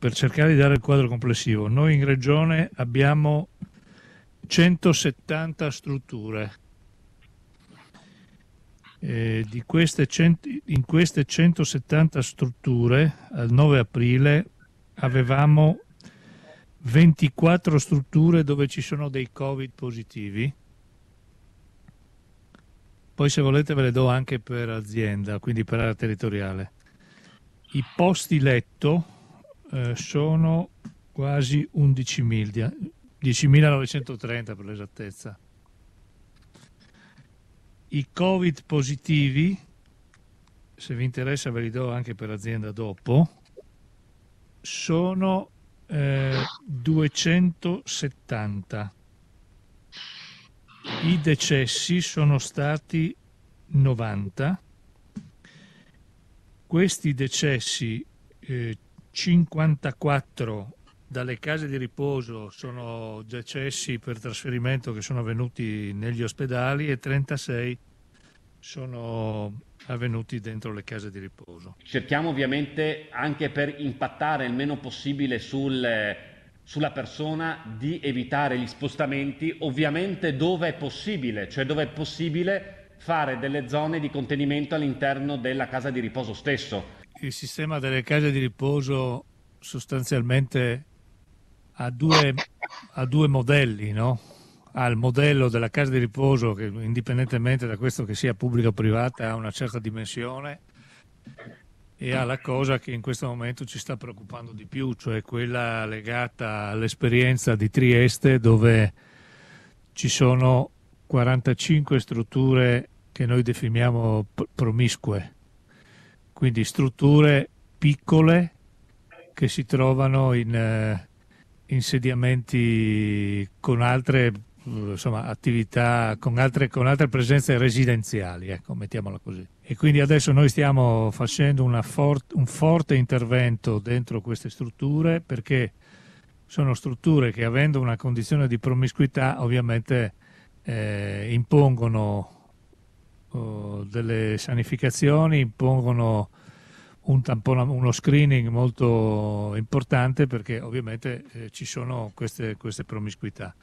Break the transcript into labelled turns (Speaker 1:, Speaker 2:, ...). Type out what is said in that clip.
Speaker 1: per cercare di dare il quadro complessivo, noi in Regione abbiamo 170 strutture. Eh, queste cent- in queste 170 strutture, al 9 aprile, avevamo 24 strutture dove ci sono dei covid positivi. Poi se volete ve le do anche per azienda, quindi per area territoriale. I posti letto eh, sono quasi 11.000, 10.930 per l'esattezza. I Covid positivi, se vi interessa ve li do anche per azienda dopo, sono eh, 270. I decessi sono stati 90. Questi decessi eh, 54 dalle case di riposo sono decessi per trasferimento che sono avvenuti negli ospedali e 36 sono avvenuti dentro le case di riposo.
Speaker 2: Cerchiamo ovviamente anche per impattare il meno possibile sul, sulla persona di evitare gli spostamenti, ovviamente dove è possibile, cioè dove è possibile fare delle zone di contenimento all'interno della casa di riposo stesso
Speaker 1: il sistema delle case di riposo sostanzialmente ha due, ha due modelli, no? Ha il modello della casa di riposo che indipendentemente da questo che sia pubblica o privata ha una certa dimensione e ha la cosa che in questo momento ci sta preoccupando di più, cioè quella legata all'esperienza di Trieste dove ci sono 45 strutture che noi definiamo promiscue quindi strutture piccole che si trovano in eh, insediamenti con altre insomma, attività, con altre, con altre presenze residenziali, ecco, mettiamola così. E quindi adesso noi stiamo facendo for un forte intervento dentro queste strutture perché sono strutture che avendo una condizione di promiscuità ovviamente eh, impongono Oh, delle sanificazioni impongono un tampone, uno screening molto importante perché ovviamente eh, ci sono queste, queste promiscuità.